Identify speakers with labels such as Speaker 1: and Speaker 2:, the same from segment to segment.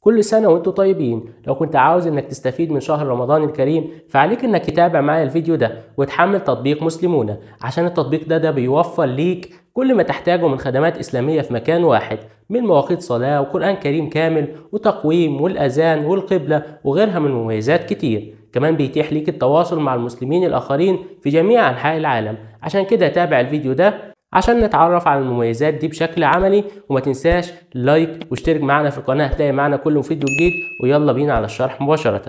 Speaker 1: كل سنة وانتم طيبين لو كنت عاوز انك تستفيد من شهر رمضان الكريم فعليك انك تتابع معايا الفيديو ده وتحمل تطبيق مسلمونة عشان التطبيق ده ده بيوفر ليك كل ما تحتاجه من خدمات إسلامية في مكان واحد من مواقيت صلاة وقرآن كريم كامل وتقويم والأذان والقبلة وغيرها من مميزات كتير كمان بيتيح ليك التواصل مع المسلمين الآخرين في جميع أنحاء العالم عشان كده تابع الفيديو ده عشان نتعرف على المميزات دي بشكل عملي وما تنساش لايك واشترك معنا في القناة هتلاقي معانا كل فيديو جديد ويلا بينا على الشرح مباشرة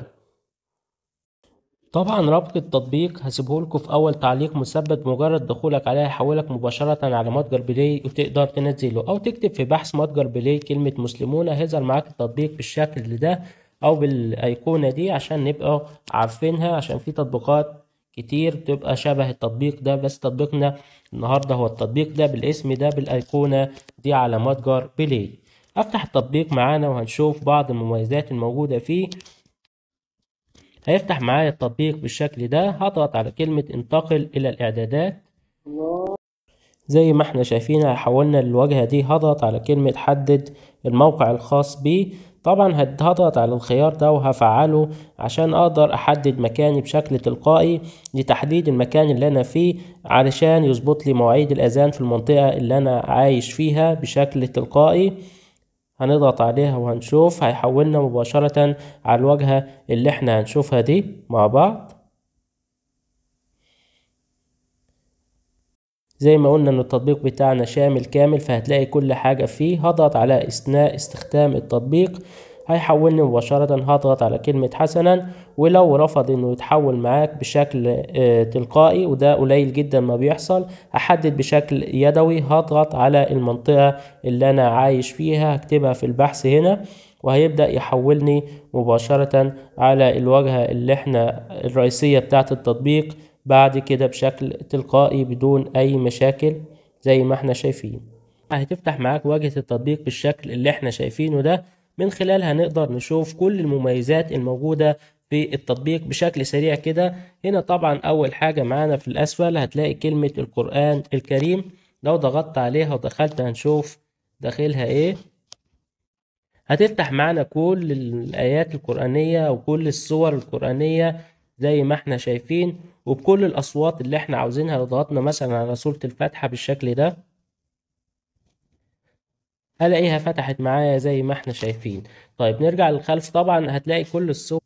Speaker 1: طبعا رابط التطبيق هسيبه لكم في اول تعليق مثبت مجرد دخولك عليه هيحولك مباشره على متجر بلاي وتقدر تنزله او تكتب في بحث متجر بلاي كلمه مسلمون هيظهر معاك التطبيق بالشكل ده او بالايقونه دي عشان نبقى عارفينها عشان في تطبيقات كتير بتبقى شبه التطبيق ده بس تطبيقنا النهاردة هو التطبيق ده بالاسم ده بالأيقونة دي على متجر بلاي افتح التطبيق معانا وهنشوف بعض المميزات الموجودة فيه هيفتح معايا التطبيق بالشكل ده هضغط على كلمة انتقل إلى الإعدادات زي ما احنا شايفين حولنا للواجهة دي هضغط على كلمة حدد الموقع الخاص بيه طبعا هضغط على الخيار ده وهفعله عشان اقدر احدد مكاني بشكل تلقائي لتحديد المكان اللي انا فيه علشان يظبط لي مواعيد الاذان في المنطقة اللي انا عايش فيها بشكل تلقائي هنضغط عليها وهنشوف هيحولنا مباشرة على الواجهة اللي احنا هنشوفها دي مع بعض زي ما قلنا ان التطبيق بتاعنا شامل كامل فهتلاقي كل حاجة فيه هضغط على اثناء استخدام التطبيق هيحولني مباشرة هضغط على كلمة حسنا ولو رفض انه يتحول معاك بشكل آه، تلقائي وده قليل جدا ما بيحصل احدد بشكل يدوي هضغط على المنطقة اللي انا عايش فيها هكتبها في البحث هنا وهيبدأ يحولني مباشرة على الواجهة اللي احنا الرئيسية بتاعت التطبيق بعد كده بشكل تلقائي بدون اي مشاكل زي ما احنا شايفين هتفتح معاك واجهة التطبيق بالشكل اللي احنا شايفينه ده من خلالها نقدر نشوف كل المميزات الموجودة في التطبيق بشكل سريع كده هنا طبعا اول حاجة معانا في الاسفل هتلاقي كلمة القرآن الكريم لو ضغطت عليها ودخلت هنشوف داخلها ايه هتفتح معانا كل الآيات القرآنية وكل الصور القرآنية زي ما احنا شايفين وبكل الاصوات اللي احنا عاوزينها لو ضغطنا مثلا على صورة الفاتحة بالشكل ده هلاقيها فتحت معايا زي ما احنا شايفين طيب نرجع للخلف طبعا هتلاقي كل الصوت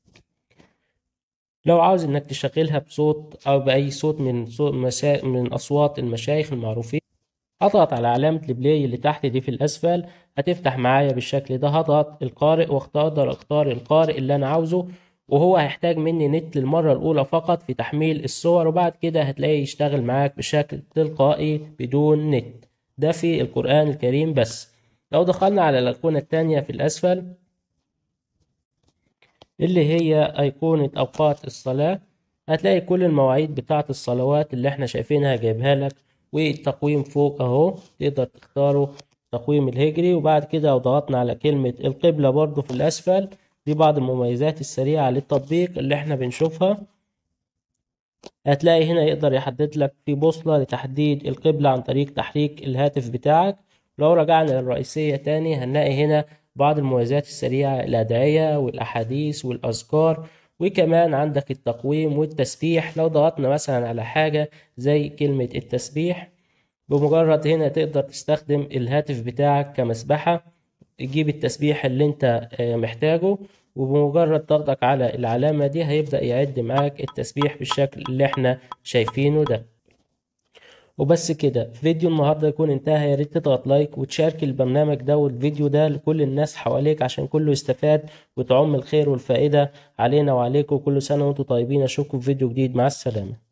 Speaker 1: لو عاوز انك تشغلها بصوت او باي صوت من صوت مسا... من اصوات المشايخ المعروفين اضغط على علامة البلاي اللي تحت دي في الاسفل هتفتح معايا بالشكل ده هضغط القارئ واختار اختار القارئ اللي انا عاوزه وهو هيحتاج مني نت للمرة الأولى فقط في تحميل الصور وبعد كده هتلاقيه يشتغل معاك بشكل تلقائي بدون نت ده في القرآن الكريم بس لو دخلنا على الأيقونة التانية في الأسفل اللي هي أيقونة أوقات الصلاة هتلاقي كل المواعيد بتاعة الصلوات اللي احنا شايفينها جايبها لك والتقويم فوق اهو تقدر تختاره التقويم الهجري وبعد كده لو ضغطنا على كلمة القبلة برضو في الأسفل دي بعض المميزات السريعة للتطبيق اللي احنا بنشوفها هتلاقي هنا يقدر يحدد لك في بوصلة لتحديد القبلة عن طريق تحريك الهاتف بتاعك لو رجعنا للرئيسية تاني هنلاقي هنا بعض المميزات السريعة الأدعية والأحاديث والأذكار وكمان عندك التقويم والتسبيح لو ضغطنا مثلا على حاجة زي كلمة التسبيح بمجرد هنا تقدر تستخدم الهاتف بتاعك كمسبحة تجيب التسبيح اللي انت آه، محتاجه وبمجرد ضغطك على العلامة دي هيبدأ يعد معاك التسبيح بالشكل اللي احنا شايفينه ده وبس كده فيديو النهارده يكون انتهى يا ريت تضغط لايك وتشارك البرنامج ده والفيديو ده لكل الناس حواليك عشان كله يستفاد وتعم الخير والفائدة علينا وعليكم كل سنة وانتم طيبين اشوفكم في فيديو جديد مع السلامة